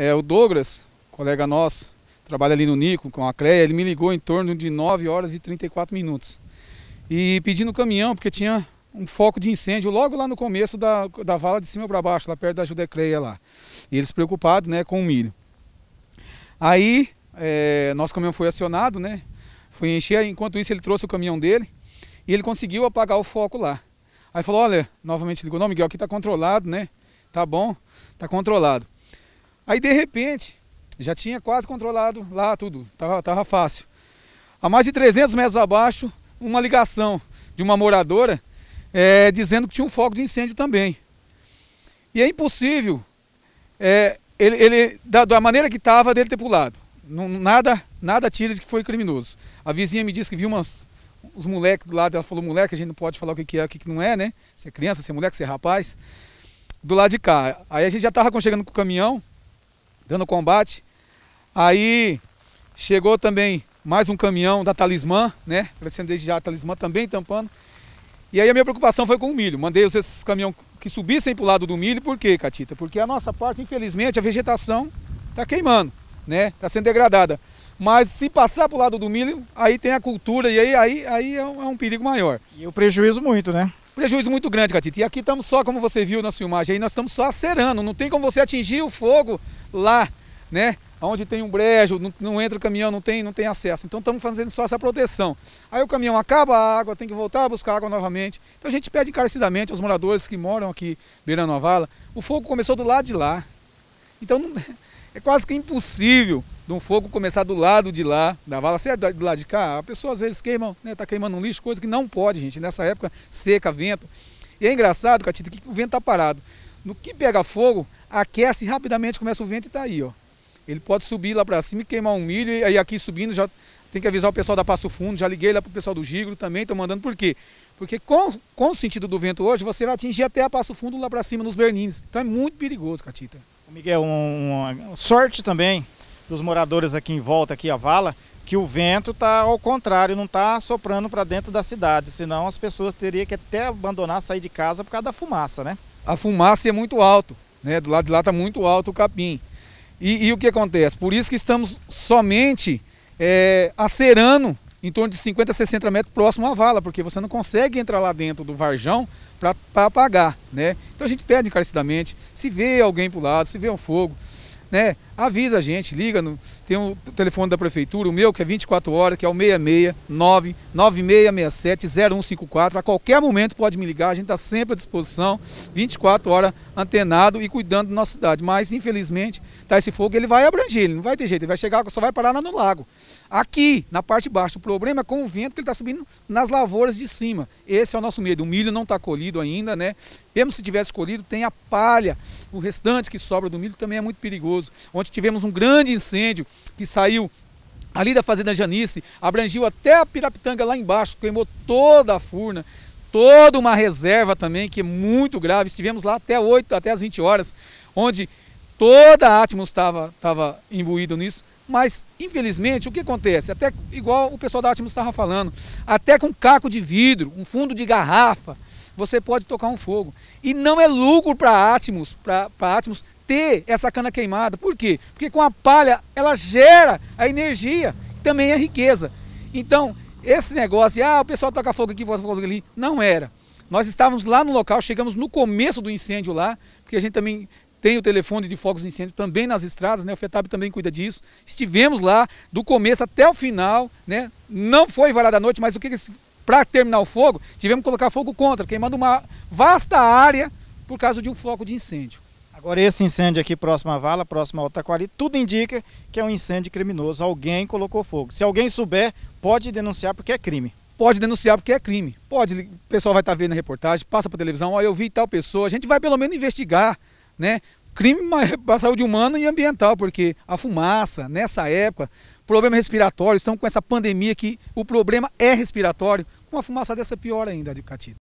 É, o Douglas, colega nosso, trabalha ali no Nico com a Cleia, ele me ligou em torno de 9 horas e 34 minutos. E pedindo caminhão, porque tinha um foco de incêndio logo lá no começo da, da vala de cima para baixo, lá perto da Judecleia lá. E eles preocupados né, com o milho. Aí, é, nosso caminhão foi acionado, né? Foi encher, enquanto isso ele trouxe o caminhão dele e ele conseguiu apagar o foco lá. Aí falou, olha, novamente ligou, não, Miguel, aqui está controlado, né? Tá bom, tá controlado. Aí de repente, já tinha quase controlado lá tudo, tava, tava fácil. A mais de 300 metros abaixo, uma ligação de uma moradora é, dizendo que tinha um foco de incêndio também. E é impossível, é, ele, ele da, da, maneira que estava, dele ter pulado. Não, nada, nada tira de que foi criminoso. A vizinha me disse que viu umas, os moleques do lado, ela falou, moleque, a gente não pode falar o que, que é, o que, que não é, né? Se é criança, se é moleque, se é rapaz. Do lado de cá. Aí a gente já estava chegando com o caminhão, dando combate. Aí chegou também mais um caminhão da Talismã, né? crescendo desde já a Talismã também tampando. E aí a minha preocupação foi com o milho. Mandei esses caminhões que subissem para o lado do milho. Por quê, Catita? Porque a nossa parte, infelizmente, a vegetação está queimando, né? Está sendo degradada. Mas se passar para o lado do milho, aí tem a cultura e aí, aí, aí é, um, é um perigo maior. E o prejuízo muito, né? Prejuízo muito grande, Catita. E aqui estamos só, como você viu na sua imagem aí, nós estamos só acerando. Não tem como você atingir o fogo lá, né? Onde tem um brejo, não, não entra o caminhão, não tem, não tem acesso. Então estamos fazendo só essa proteção. Aí o caminhão acaba a água, tem que voltar a buscar água novamente. Então a gente pede encarecidamente aos moradores que moram aqui beirando a vala. O fogo começou do lado de lá. Então não... É quase que impossível de um fogo começar do lado de lá, da vala, se é do lado de cá, a pessoa às vezes queima, né, tá queimando um lixo, coisa que não pode, gente, nessa época, seca, vento. E é engraçado, Catita, que o vento tá parado. No que pega fogo, aquece rapidamente, começa o vento e tá aí, ó. Ele pode subir lá para cima e queimar um milho, e aí aqui subindo já tem que avisar o pessoal da Passo Fundo, já liguei lá pro pessoal do Gigro também, tô mandando por quê? Porque com, com o sentido do vento hoje, você vai atingir até a Passo Fundo lá para cima nos Bernines. Então é muito perigoso, Catita. Miguel, uma sorte também dos moradores aqui em volta, aqui a vala, que o vento está ao contrário, não está soprando para dentro da cidade, senão as pessoas teriam que até abandonar, sair de casa por causa da fumaça, né? A fumaça é muito alto, né? Do lado de lá está muito alto o capim. E, e, o que acontece? Por isso que estamos somente é, acerando em torno de 50 a 60 metros próximo à vala, porque você não consegue entrar lá dentro do varjão para apagar, né? Então a gente pede encarecidamente, se vê alguém para o lado, se vê um fogo, né? Avisa a gente, liga no tem o um telefone da prefeitura, o meu que é 24 horas, que é o 669 9667 0154. A qualquer momento pode me ligar, a gente está sempre à disposição, 24 horas antenado e cuidando da nossa cidade. Mas, infelizmente, tá esse fogo, ele vai abranger, ele não vai ter jeito, ele vai chegar, só vai parar lá no lago. Aqui, na parte baixo o problema é com o vento que ele está subindo nas lavouras de cima. Esse é o nosso medo. O milho não está colhido ainda, né? Mesmo se tivesse colhido, tem a palha. O restante que sobra do milho também é muito perigoso. Onde tivemos um grande incêndio que saiu ali da Fazenda Janice, abrangiu até a Pirapitanga lá embaixo, queimou toda a furna, toda uma reserva também, que é muito grave. Estivemos lá até 8, até as 20 horas, onde toda a Atmos estava imbuída nisso. Mas, infelizmente, o que acontece? Até igual o pessoal da Atmos estava falando, até com um caco de vidro, um fundo de garrafa, você pode tocar um fogo. E não é lucro para a Atmos, para Atmos ter essa cana queimada. Por quê? Porque com a palha ela gera a energia, também a é riqueza. Então, esse negócio, ah, o pessoal toca fogo aqui, bota fogo ali, não era. Nós estávamos lá no local, chegamos no começo do incêndio lá, porque a gente também tem o telefone de fogos de incêndio também nas estradas, né? O FETAB também cuida disso. Estivemos lá do começo até o final, né? Não foi varada a noite, mas o que, que para terminar o fogo, tivemos que colocar fogo contra, queimando uma vasta área por causa de um foco de incêndio. Agora esse incêndio aqui próximo à Vala, próximo ao Taquari, tudo indica que é um incêndio criminoso. Alguém colocou fogo. Se alguém souber, pode denunciar porque é crime pode denunciar porque é crime. Pode, o pessoal vai estar tá vendo a reportagem, passa para televisão, aí eu vi tal pessoa, a gente vai pelo menos investigar, né? Crime para a saúde humana e ambiental, porque a fumaça, nessa época, problema respiratório, estão com essa pandemia que o problema é respiratório, com uma fumaça dessa pior ainda, Catita.